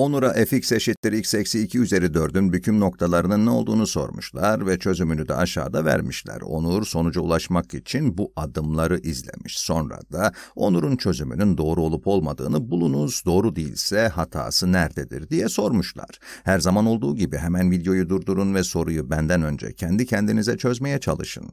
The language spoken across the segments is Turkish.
Onur'a fx eşittir x eksi 2 üzeri 4'ün büküm noktalarının ne olduğunu sormuşlar ve çözümünü de aşağıda vermişler. Onur sonuca ulaşmak için bu adımları izlemiş. Sonra da Onur'un çözümünün doğru olup olmadığını bulunuz, doğru değilse hatası nerededir diye sormuşlar. Her zaman olduğu gibi hemen videoyu durdurun ve soruyu benden önce kendi kendinize çözmeye çalışın.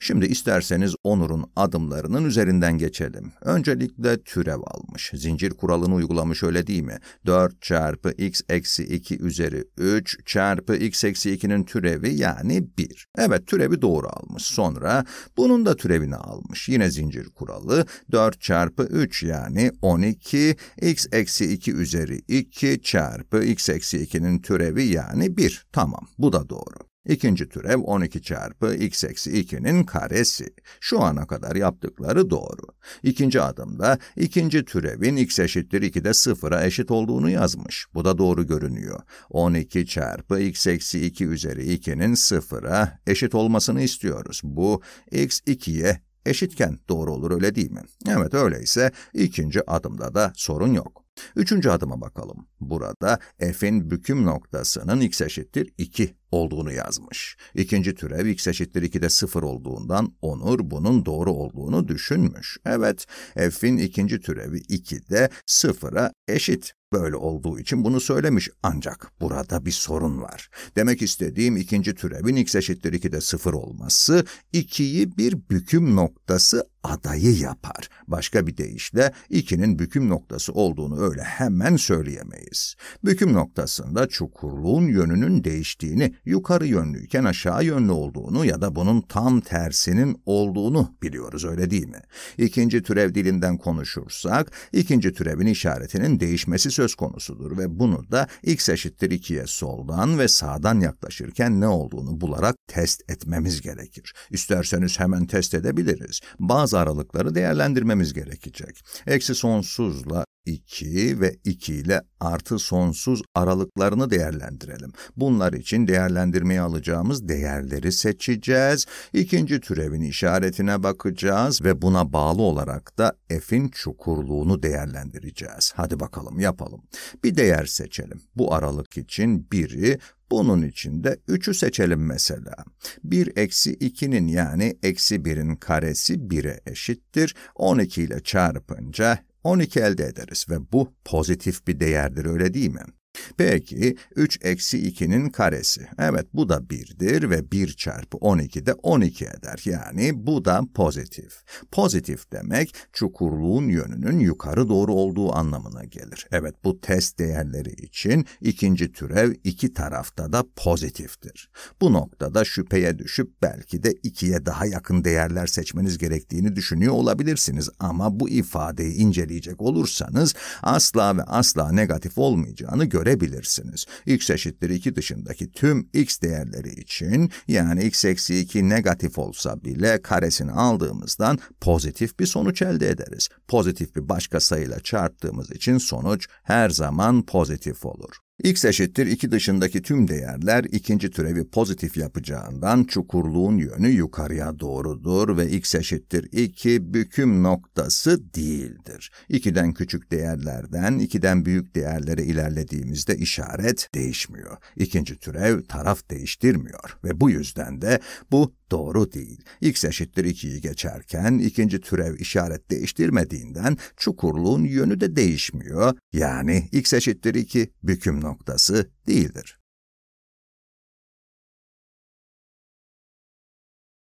Şimdi isterseniz Onur'un adımlarının üzerinden geçelim. Öncelikle türev almış. Zincir kuralını uygulamış öyle değil mi? 4 çarpı x eksi 2 üzeri 3 çarpı x eksi 2'nin türevi yani 1. Evet türevi doğru almış. Sonra bunun da türevini almış. Yine zincir kuralı 4 çarpı 3 yani 12 x eksi 2 üzeri 2 çarpı x eksi 2'nin türevi yani 1. Tamam bu da doğru. İkinci türev 12 çarpı x eksi 2'nin karesi. Şu ana kadar yaptıkları doğru. İkinci adımda ikinci türevin x eşittir 2'de 0'a eşit olduğunu yazmış. Bu da doğru görünüyor. 12 çarpı x eksi 2 üzeri 2'nin 0'a eşit olmasını istiyoruz. Bu x 2'ye eşitken doğru olur öyle değil mi? Evet öyleyse ikinci adımda da sorun yok. Üçüncü adıma bakalım. Burada f'in büküm noktasının x eşittir 2 olduğunu yazmış. İkinci türev x eşittir 2'de 0 olduğundan Onur bunun doğru olduğunu düşünmüş. Evet, f'in ikinci türevi 2'de 0'a eşit. Böyle olduğu için bunu söylemiş ancak burada bir sorun var. Demek istediğim ikinci türevin x eşittir 2'de 0 olması 2'yi bir büküm noktası adayı yapar. Başka bir deyişle 2'nin büküm noktası olduğunu öyle hemen söyleyemeyiz. Büküm noktasında çukurluğun yönünün değiştiğini yukarı yönlüyken aşağı yönlü olduğunu ya da bunun tam tersinin olduğunu biliyoruz öyle değil mi? İkinci türev dilinden konuşursak ikinci türevin işaretinin değişmesi söz konusudur ve bunu da x eşittir 2'ye soldan ve sağdan yaklaşırken ne olduğunu bularak test etmemiz gerekir. İsterseniz hemen test edebiliriz. Bazı aralıkları değerlendirmemiz gerekecek. Eksi sonsuzla 2 ve 2 ile artı sonsuz aralıklarını değerlendirelim. Bunlar için değerlendirmeye alacağımız değerleri seçeceğiz. İkinci türevin işaretine bakacağız ve buna bağlı olarak da f'in çukurluğunu değerlendireceğiz. Hadi bakalım yapalım. Bir değer seçelim. Bu aralık için 1'i bunun için de 3'ü seçelim mesela. 1 eksi 2'nin yani eksi 1'in karesi 1'e eşittir. 12 ile çarpınca 12 elde ederiz ve bu pozitif bir değerdir öyle değil mi? Peki 3 eksi 2'nin karesi. Evet bu da 1'dir ve 1 çarpı 12 de 12 eder. Yani bu da pozitif. Pozitif demek çukurluğun yönünün yukarı doğru olduğu anlamına gelir. Evet bu test değerleri için ikinci türev iki tarafta da pozitiftir. Bu noktada şüpheye düşüp belki de 2'ye daha yakın değerler seçmeniz gerektiğini düşünüyor olabilirsiniz. Ama bu ifadeyi inceleyecek olursanız asla ve asla negatif olmayacağını görebilirsiniz görebilirsiniz. x eşittir 2 dışındaki tüm x değerleri için yani x eksi 2 negatif olsa bile karesini aldığımızdan pozitif bir sonuç elde ederiz. Pozitif bir başka sayıyla çarptığımız için sonuç her zaman pozitif olur x eşittir 2 dışındaki tüm değerler ikinci türevi pozitif yapacağından çukurluğun yönü yukarıya doğrudur ve x eşittir 2 büküm noktası değildir. 2'den küçük değerlerden 2'den büyük değerlere ilerlediğimizde işaret değişmiyor. İkinci türev taraf değiştirmiyor ve bu yüzden de bu doğru değil. x eşittir 2'yi geçerken ikinci türev işaret değiştirmediğinden çukurluğun yönü de değişmiyor. Yani x eşittir 2 büküm noktası noktası değildir.